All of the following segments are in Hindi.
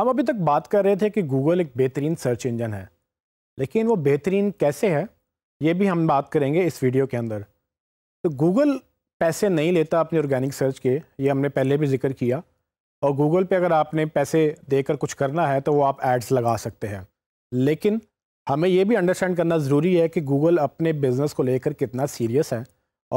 हम अभी तक बात कर रहे थे कि गूगल एक बेहतरीन सर्च इंजन है लेकिन वो बेहतरीन कैसे है ये भी हम बात करेंगे इस वीडियो के अंदर तो गूगल पैसे नहीं लेता अपने ऑर्गेनिक सर्च के ये हमने पहले भी जिक्र किया और गूगल पे अगर आपने पैसे देकर कुछ करना है तो वो आप एड्स लगा सकते हैं लेकिन हमें ये भी अंडरस्टैंड करना ज़रूरी है कि गूगल अपने बिज़नेस को लेकर कितना सीरियस है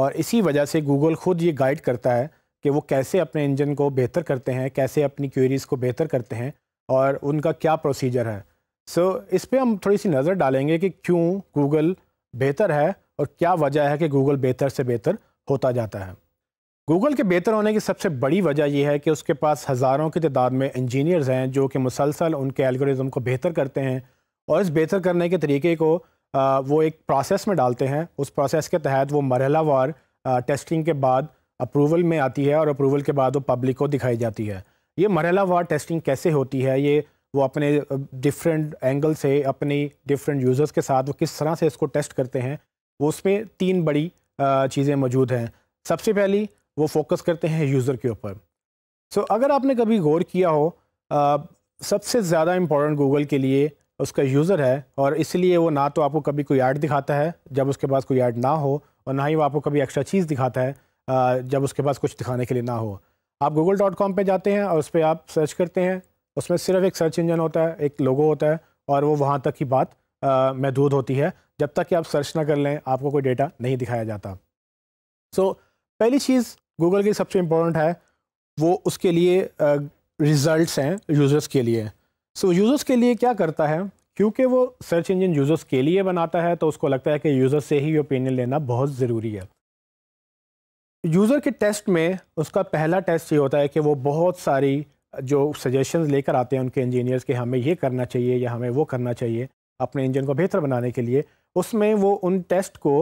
और इसी वजह से गूगल ख़ुद ये गाइड करता है कि वो कैसे अपने इंजन को बेहतर करते हैं कैसे अपनी क्वेरीज़ को बेहतर करते हैं और उनका क्या प्रोसीजर है सो so, इस पर हम थोड़ी सी नज़र डालेंगे कि क्यों गूगल बेहतर है और क्या वजह है कि गूगल बेहतर से बेहतर होता जाता है गूगल के बेहतर होने की सबसे बड़ी वजह यह है कि उसके पास हज़ारों की तादाद में इंजीनियर्स हैं जो कि मुसलसल उनके एल्गोरिज्म को बेहतर करते हैं और इस बेहतर करने के तरीके को आ, वो एक प्रोसेस में डालते हैं उस प्रोसेस के तहत वो मरहलावार टेस्टिंग के बाद अप्रूवल में आती है और अप्रूवल के बाद वो पब्लिक को दिखाई जाती है ये मरेला वार टेस्टिंग कैसे होती है ये वो अपने डिफरेंट एंगल से अपनी डिफरेंट यूज़र्स के साथ वो किस तरह से इसको टेस्ट करते हैं वो उसमें तीन बड़ी चीज़ें मौजूद हैं सबसे पहली वो फोकस करते हैं यूज़र के ऊपर सो so, अगर आपने कभी गौर किया हो आ, सबसे ज़्यादा इम्पोर्टेंट गूगल के लिए उसका यूज़र है और इसलिए वो ना तो आपको कभी कोई ऐड दिखाता है जब उसके पास कोई ऐड ना हो और ना ही वो आपको कभी एक्स्ट्रा चीज़ दिखाता है आ, जब उसके पास कुछ दिखाने के लिए ना हो आप गूगल डॉट कॉम पर जाते हैं और उस पर आप सर्च करते हैं उसमें सिर्फ एक सर्च इंजन होता है एक लोगो होता है और वो वहाँ तक की बात महदूद होती है जब तक कि आप सर्च ना कर लें आपको कोई डेटा नहीं दिखाया जाता सो so, पहली चीज़ गूगल की सबसे इम्पोर्टेंट है वो उसके लिए रिज़ल्ट हैं यूज़र्स के लिए सो so, यूज़र्स के लिए क्या करता है क्योंकि वो सर्च इंजन यूज़र्स के लिए बनाता है तो उसको लगता है कि यूज़र से ही ओपिनियन लेना बहुत ज़रूरी है यूज़र के टेस्ट में उसका पहला टेस्ट ये होता है कि वो बहुत सारी जो सजेशंस लेकर आते हैं उनके इंजीनियर्स के हमें ये करना चाहिए या हमें वो करना चाहिए अपने इंजन को बेहतर बनाने के लिए उसमें वो उन टेस्ट को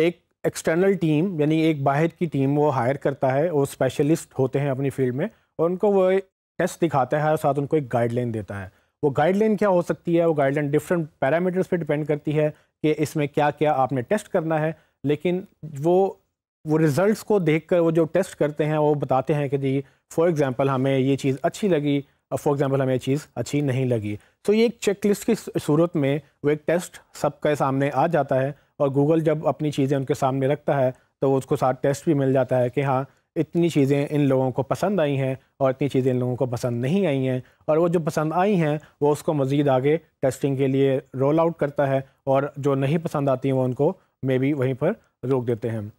एक एक्सटर्नल टीम यानी एक बाहर की टीम वो हायर करता है वो स्पेशलिस्ट होते हैं अपनी फील्ड में और उनको वो टेस्ट दिखाता है और साथ उनको एक गाइडलाइन देता है वो गाइडलाइन क्या हो सकती है वो गाइडलाइन डिफरेंट पैरामीटर्स पे डिपेंड करती है कि इसमें क्या क्या आपने टेस्ट करना है लेकिन वो वो रिज़ल्ट को देख कर वो जो टेस्ट करते हैं वो बताते हैं कि जी फॉर एग्ज़ाम्पल हमें ये चीज़ अच्छी लगी फॉर एग्ज़ाम्पल हमें ये चीज़ अच्छी नहीं लगी तो ये एक चेक लिस्ट की सूरत में वो एक टेस्ट सबके सामने आ जाता है और गूगल जब अपनी चीज़ें उनके सामने रखता है तो उसको साथ टेस्ट भी मिल जाता है कि हाँ इतनी चीज़ें इन लोगों को पसंद आई हैं और इतनी चीज़ें इन लोगों को पसंद नहीं आई हैं और वो जो पसंद आई हैं वो उसको मज़ीद आगे टेस्टिंग के लिए रोल आउट करता है और जो नहीं पसंद आती हैं वो उनको मे बी वहीं पर रोक देते हैं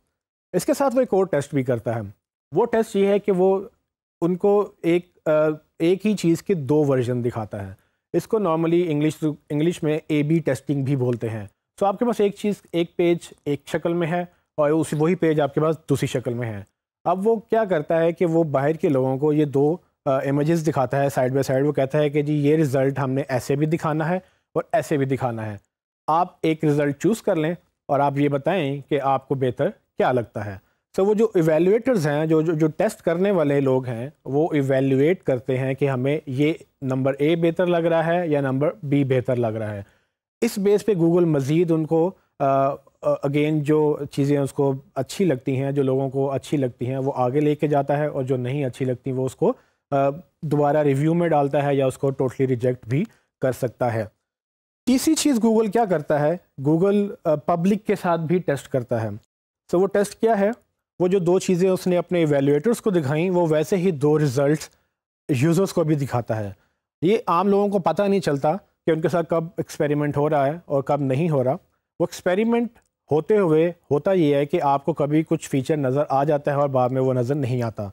इसके साथ वो एक और टेस्ट भी करता है वो टेस्ट ये है कि वो उनको एक एक ही चीज़ के दो वर्जन दिखाता है इसको नॉर्मली इंग्लिश इंग्लिश में ए बी टेस्टिंग भी बोलते हैं सो तो आपके पास एक चीज़ एक पेज एक शक्ल में है और उस वही पेज आपके पास दूसरी शक्ल में है अब वो क्या करता है कि वो बाहर के लोगों को ये दो इमेजेस दिखाता है साइड बाई साइड वो कहता है कि जी ये रिज़ल्ट हमने ऐसे भी दिखाना है और ऐसे भी दिखाना है आप एक रिज़ल्ट चूज़ कर लें और आप ये बताएं कि आपको बेहतर क्या लगता है सो so, वो जो इवेल्यूएटर्स हैं जो जो जो टेस्ट करने वाले लोग हैं वो इवेलुएट करते हैं कि हमें ये नंबर ए बेहतर लग रहा है या नंबर बी बेहतर लग रहा है इस बेस पे गूगल मज़ीद उनको अगेन जो चीज़ें उसको अच्छी लगती हैं जो लोगों को अच्छी लगती हैं वो आगे लेके जाता है और जो नहीं अच्छी लगती वो उसको दोबारा रिव्यू में डालता है या उसको टोटली रिजेक्ट भी कर सकता है तीसरी चीज़ गूगल क्या करता है गूगल पब्लिक के साथ भी टेस्ट करता है सो so, वो टेस्ट क्या है वो जो दो चीज़ें उसने अपने एवेलुएटर्स को दिखाई वो वैसे ही दो रिज़ल्ट यूज़र्स को भी दिखाता है ये आम लोगों को पता नहीं चलता कि उनके साथ कब एक्सपेरिमेंट हो रहा है और कब नहीं हो रहा वो एक्सपेरिमेंट होते हुए होता ये है कि आपको कभी कुछ फ़ीचर नज़र आ जाता है और बाद में वो नज़र नहीं आता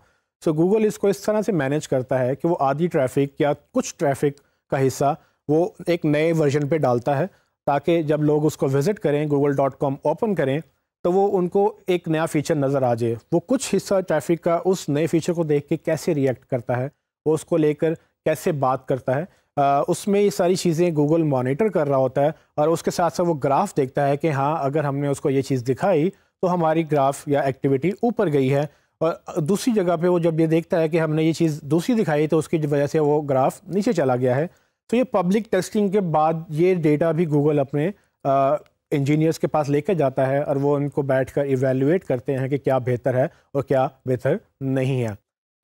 सो so, गूगल इसको इस तरह से मैनेज करता है कि वो आधी ट्रैफिक या कुछ ट्रैफिक का हिस्सा वो एक नए वर्जन पे डालता है ताकि जब लोग उसको विज़िट करें गूगल डॉट कॉम ओपन करें तो वो उनको एक नया फीचर नज़र आ जाए वो कुछ हिस्सा ट्रैफिक का उस नए फीचर को देख के कैसे रिएक्ट करता है वो उसको लेकर कैसे बात करता है आ, उसमें ये सारी चीज़ें गूगल मॉनिटर कर रहा होता है और उसके साथ साथ वो ग्राफ देखता है कि हाँ अगर हमने उसको ये चीज़ दिखाई तो हमारी ग्राफ या एक्टिविटी ऊपर गई है और दूसरी जगह पे वो जब ये देखता है कि हमने ये चीज़ दूसरी दिखाई तो उसकी वजह से वो ग्राफ नीचे चला गया है तो ये पब्लिक टेस्टिंग के बाद ये डेटा भी गूगल अपने इंजीनियर्स के पास लेकर जाता है और वो उनको बैठ कर इवेल्युएट करते हैं कि क्या बेहतर है और क्या बेहतर नहीं है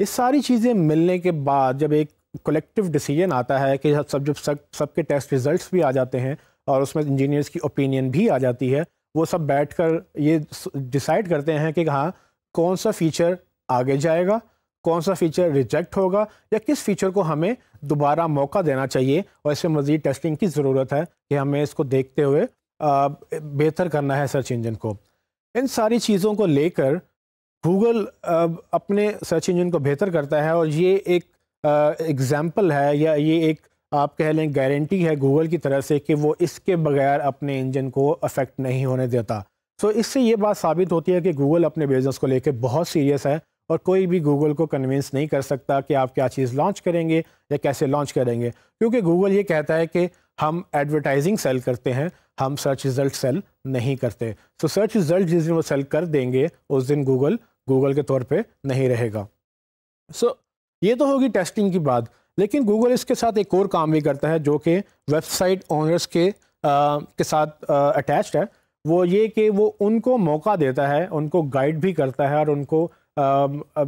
ये सारी चीज़ें मिलने के बाद जब एक कलेक्टिव डिसीजन आता है कि सब जब सब सबके टेस्ट रिजल्ट्स भी आ जाते हैं और उसमें इंजीनियर्स की ओपिनियन भी आ जाती है वो सब बैठ कर ये डिसाइड करते हैं कि हाँ कौन सा फीचर आगे जाएगा कौन सा फीचर रिजेक्ट होगा या किस फीचर को हमें दोबारा मौका देना चाहिए और इसमें मज़ीद टेस्टिंग की ज़रूरत है कि हमें इसको देखते हुए बेहतर करना है सर्च इंजन को इन सारी चीज़ों को लेकर गूगल अपने सर्च इंजन को बेहतर करता है और ये एक एग्ज़ाम्पल है या ये एक आप कह लें गारंटी है गूगल की तरफ से कि वो इसके बगैर अपने इंजन को अफेक्ट नहीं होने देता सो so, इससे ये बात साबित होती है कि गूगल अपने बिज़नेस को लेकर बहुत सीरियस है और कोई भी गूगल को कन्विंस नहीं कर सकता कि आप क्या चीज़ लॉन्च करेंगे या कैसे लॉन्च करेंगे क्योंकि गूगल ये कहता है कि हम एडवर्टाइजिंग सेल करते हैं हम सर्च रिज़ल्ट सेल नहीं करते तो सर्च रिज़ल्ट जिस दिन वो सेल कर देंगे उस दिन गूगल गूगल के तौर पे नहीं रहेगा सो so, ये तो होगी टेस्टिंग की बात लेकिन गूगल इसके साथ एक और काम भी करता है जो कि वेबसाइट ओनर्स के आ, के साथ अटैच्ड है वो ये कि वो उनको मौका देता है उनको गाइड भी करता है और उनको आ,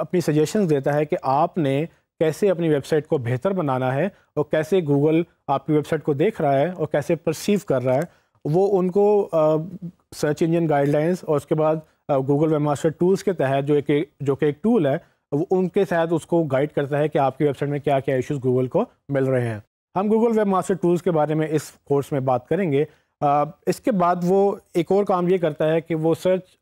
अपनी सजेशन देता है कि आपने कैसे अपनी वेबसाइट को बेहतर बनाना है और कैसे गूगल आपकी वेबसाइट को देख रहा है और कैसे परसीव कर रहा है वो उनको सर्च इंजन गाइडलाइंस और उसके बाद गूगल वेब मास्टर टूल्स के तहत जो एक जो कि एक टूल है वो उनके साथ उसको गाइड करता है कि आपकी वेबसाइट में क्या क्या इश्यूज गूगल को मिल रहे हैं हम गूगल वेब मास्टर टूल्स के बारे में इस कोर्स में बात करेंगे इसके बाद वो एक और काम ये करता है कि वो सर्च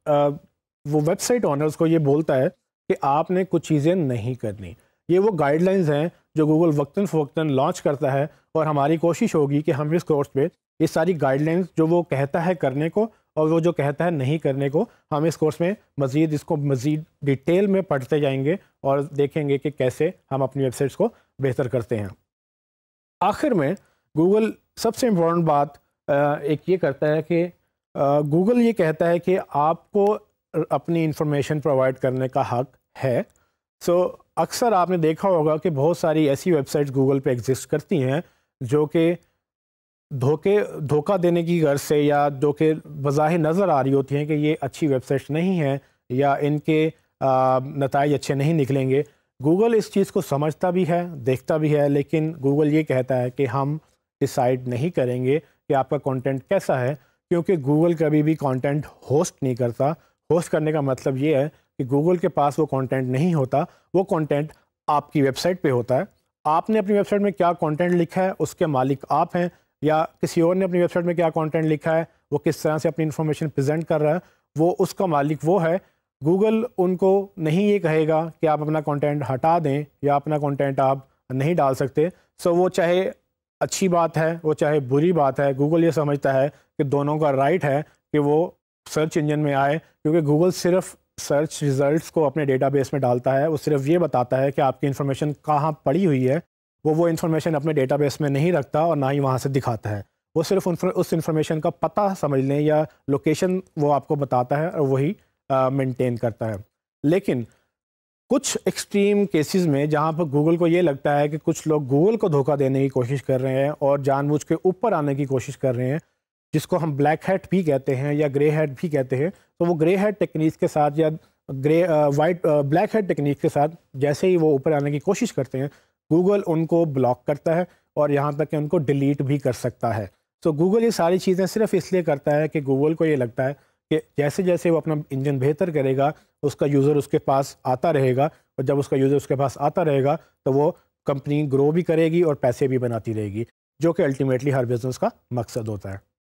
वो वेबसाइट ऑनर्स को ये बोलता है कि आपने कुछ चीज़ें नहीं करनी ये वो गाइडलाइंस हैं जो गूगल वक्ता फ़वक्ता लॉन्च करता है और हमारी कोशिश होगी कि हम इस कोर्स पे ये सारी गाइडलाइंस जो वो कहता है करने को और वो जो कहता है नहीं करने को हम इस कोर्स में मज़ीद इसको मज़ीद डिटेल में पढ़ते जाएंगे और देखेंगे कि कैसे हम अपनी वेबसाइट्स को बेहतर करते हैं आखिर में गूगल सबसे इम्पोर्टेंट बात एक ये करता है कि गूगल ये कहता है कि आपको अपनी इंफॉर्मेशन प्रोवाइड करने का हक है सो so, अक्सर आपने देखा होगा कि बहुत सारी ऐसी वेबसाइट्स गूगल पे एग्जिस्ट करती हैं जो कि धोखे धोखा देने की गर्ज से या जो कि बज़ाहिर नज़र आ रही होती हैं कि ये अच्छी वेबसाइट्स नहीं हैं या इनके नतज अच्छे नहीं निकलेंगे गूगल इस चीज़ को समझता भी है देखता भी है लेकिन गूगल ये कहता है कि हम डिसाइड नहीं करेंगे कि आपका कंटेंट कैसा है क्योंकि गूगल कभी भी कंटेंट होस्ट नहीं करता होस्ट करने का मतलब ये है कि गूगल के पास वो कंटेंट नहीं होता वो कंटेंट आपकी वेबसाइट पे होता है आपने अपनी वेबसाइट में क्या कंटेंट लिखा है उसके मालिक आप हैं या किसी और ने अपनी वेबसाइट में क्या कंटेंट लिखा है वो किस तरह से अपनी इन्फॉर्मेशन प्रेजेंट कर रहा है वो उसका मालिक वो है गूगल उनको नहीं ये कहेगा कि आप अपना कॉन्टेंट हटा दें या अपना कॉन्टेंट आप नहीं डाल सकते सो वो चाहे अच्छी बात है वो चाहे बुरी बात है गूगल ये समझता है कि दोनों का राइट है कि वो सर्च इंजन में आए क्योंकि गूगल सिर्फ सर्च रिज़ल्ट को अपने डेटाबेस में डालता है वो सिर्फ ये बताता है कि आपकी इन्फॉर्मेशन कहाँ पड़ी हुई है वो वो इन्फॉर्मेशन अपने डेटाबेस में नहीं रखता और ना ही वहाँ से दिखाता है वो सिर्फ उस इन्फॉर्मेशन का पता समझ लें या लोकेशन वो आपको बताता है और वही मेंटेन करता है लेकिन कुछ एक्सट्रीम केसेस में जहाँ पर गूगल को ये लगता है कि कुछ लोग गूगल को धोखा देने की कोशिश कर रहे हैं और जानबूझ के ऊपर आने की कोशिश कर रहे हैं जिसको हम ब्लैक हेड भी कहते हैं या ग्रे हेड भी कहते हैं तो वो ग्रे हेड टेक्निक के साथ या grey white black head technique के साथ जैसे ही वो ऊपर आने की कोशिश करते हैं गूगल उनको ब्लॉक करता है और यहाँ तक कि उनको डिलीट भी कर सकता है तो गूगल ये सारी चीज़ें सिर्फ इसलिए करता है कि गूगल को ये लगता है कि जैसे जैसे वो अपना इंजन बेहतर करेगा उसका यूज़र उसके पास आता रहेगा और जब उसका यूज़र उसके पास आता रहेगा तो वो कंपनी ग्रो भी करेगी और पैसे भी बनाती रहेगी जो कि अल्टीमेटली हर बिज़नेस का मकसद होता है